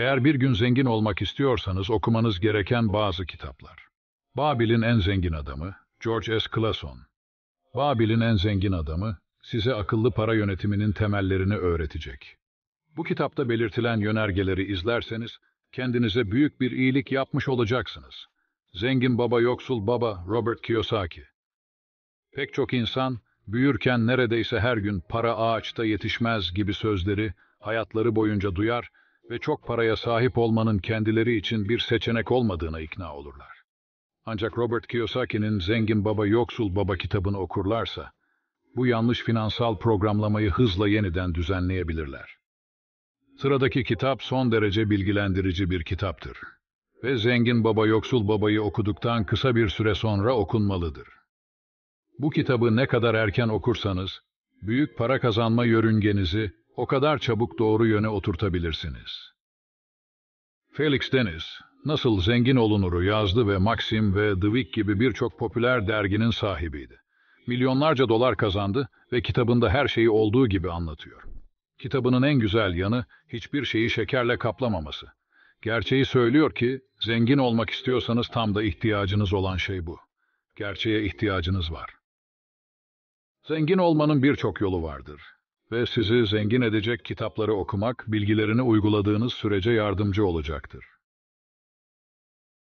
Eğer bir gün zengin olmak istiyorsanız okumanız gereken bazı kitaplar. Babil'in en zengin adamı George S. Clason. Babil'in en zengin adamı size akıllı para yönetiminin temellerini öğretecek. Bu kitapta belirtilen yönergeleri izlerseniz kendinize büyük bir iyilik yapmış olacaksınız. Zengin Baba Yoksul Baba Robert Kiyosaki Pek çok insan büyürken neredeyse her gün para ağaçta yetişmez gibi sözleri hayatları boyunca duyar ve çok paraya sahip olmanın kendileri için bir seçenek olmadığına ikna olurlar. Ancak Robert Kiyosaki'nin Zengin Baba Yoksul Baba kitabını okurlarsa, bu yanlış finansal programlamayı hızla yeniden düzenleyebilirler. Sıradaki kitap son derece bilgilendirici bir kitaptır ve Zengin Baba Yoksul Baba'yı okuduktan kısa bir süre sonra okunmalıdır. Bu kitabı ne kadar erken okursanız, büyük para kazanma yörüngenizi o kadar çabuk doğru yöne oturtabilirsiniz. Felix Deniz, Nasıl Zengin Olunur'u yazdı ve Maxim ve The Week gibi birçok popüler derginin sahibiydi. Milyonlarca dolar kazandı ve kitabında her şeyi olduğu gibi anlatıyor. Kitabının en güzel yanı hiçbir şeyi şekerle kaplamaması. Gerçeği söylüyor ki, zengin olmak istiyorsanız tam da ihtiyacınız olan şey bu. Gerçeğe ihtiyacınız var. Zengin olmanın birçok yolu vardır ve sizi zengin edecek kitapları okumak, bilgilerini uyguladığınız sürece yardımcı olacaktır.